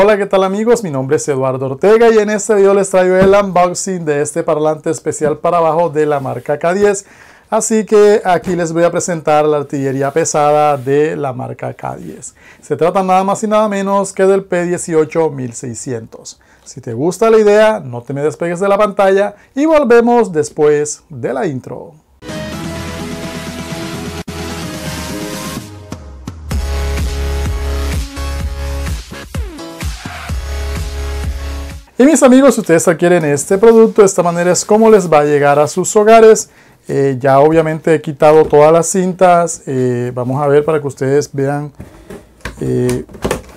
Hola, ¿qué tal amigos? Mi nombre es Eduardo Ortega y en este video les traigo el unboxing de este parlante especial para abajo de la marca K10. Así que aquí les voy a presentar la artillería pesada de la marca K10. Se trata nada más y nada menos que del P18600. Si te gusta la idea, no te me despegues de la pantalla y volvemos después de la intro. Y mis amigos, si ustedes adquieren este producto, de esta manera es como les va a llegar a sus hogares. Eh, ya obviamente he quitado todas las cintas. Eh, vamos a ver para que ustedes vean eh,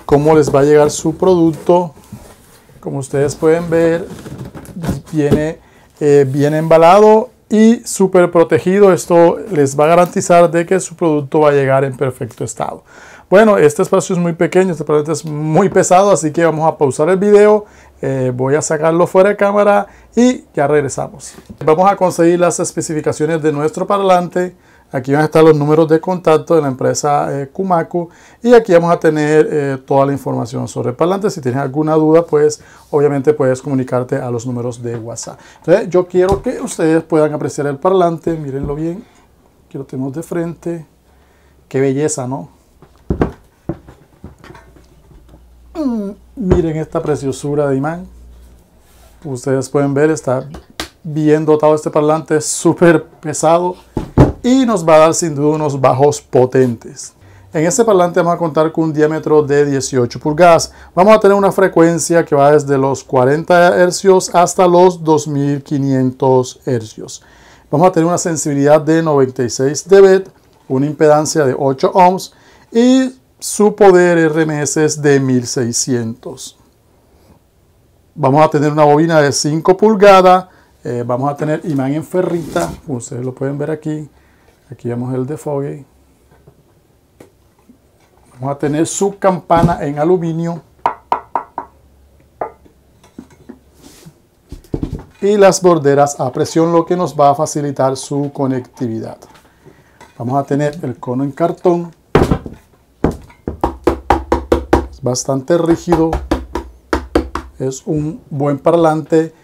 cómo les va a llegar su producto. Como ustedes pueden ver, viene bien embalado y súper protegido. Esto les va a garantizar de que su producto va a llegar en perfecto estado. Bueno, este espacio es muy pequeño, este parlante es muy pesado, así que vamos a pausar el video. Eh, voy a sacarlo fuera de cámara y ya regresamos. Vamos a conseguir las especificaciones de nuestro parlante. Aquí van a estar los números de contacto de la empresa eh, Kumaku y aquí vamos a tener eh, toda la información sobre el parlante. Si tienes alguna duda, pues obviamente puedes comunicarte a los números de WhatsApp. Entonces yo quiero que ustedes puedan apreciar el parlante, mírenlo bien, aquí lo tenemos de frente. Qué belleza, ¿no? Mm, miren esta preciosura de imán. Ustedes pueden ver, está bien dotado este parlante, súper pesado y nos va a dar sin duda unos bajos potentes. En este parlante vamos a contar con un diámetro de 18 pulgadas. Vamos a tener una frecuencia que va desde los 40 Hz hasta los 2500 Hz. Vamos a tener una sensibilidad de 96 dB, una impedancia de 8 ohms y su poder RMS es de 1600. Vamos a tener una bobina de 5 pulgadas. Eh, vamos a tener imán en ferrita, ustedes lo pueden ver aquí Aquí vemos el de Foggy. Vamos a tener su campana en aluminio. Y las borderas a presión, lo que nos va a facilitar su conectividad. Vamos a tener el cono en cartón. bastante rígido. Es un buen parlante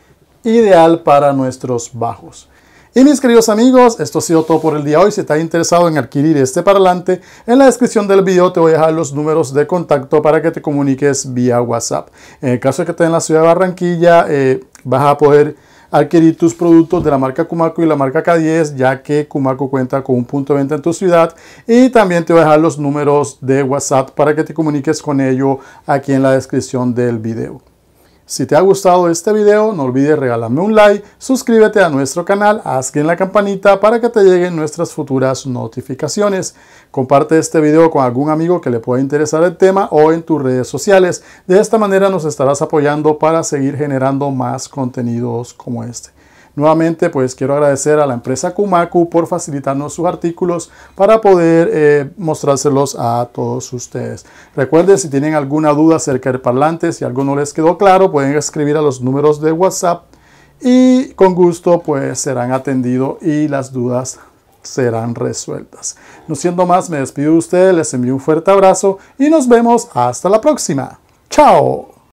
ideal para nuestros bajos. Y mis queridos amigos, esto ha sido todo por el día de hoy. Si estás interesado en adquirir este parlante, en la descripción del video te voy a dejar los números de contacto para que te comuniques vía WhatsApp. En el caso de que estés en la ciudad de Barranquilla, eh, vas a poder adquirir tus productos de la marca Kumaco y la marca K10, ya que Kumaco cuenta con un punto de venta en tu ciudad. Y también te voy a dejar los números de WhatsApp para que te comuniques con ello aquí en la descripción del video. Si te ha gustado este video, no olvides regalarme un like, suscríbete a nuestro canal, haz en la campanita para que te lleguen nuestras futuras notificaciones. Comparte este video con algún amigo que le pueda interesar el tema o en tus redes sociales. De esta manera nos estarás apoyando para seguir generando más contenidos como este. Nuevamente, pues quiero agradecer a la empresa Kumaku por facilitarnos sus artículos para poder eh, mostrárselos a todos ustedes. Recuerden, si tienen alguna duda acerca del parlante, si algo no les quedó claro, pueden escribir a los números de WhatsApp y con gusto pues serán atendidos y las dudas serán resueltas. No siendo más, me despido de ustedes, les envío un fuerte abrazo y nos vemos hasta la próxima. ¡Chao!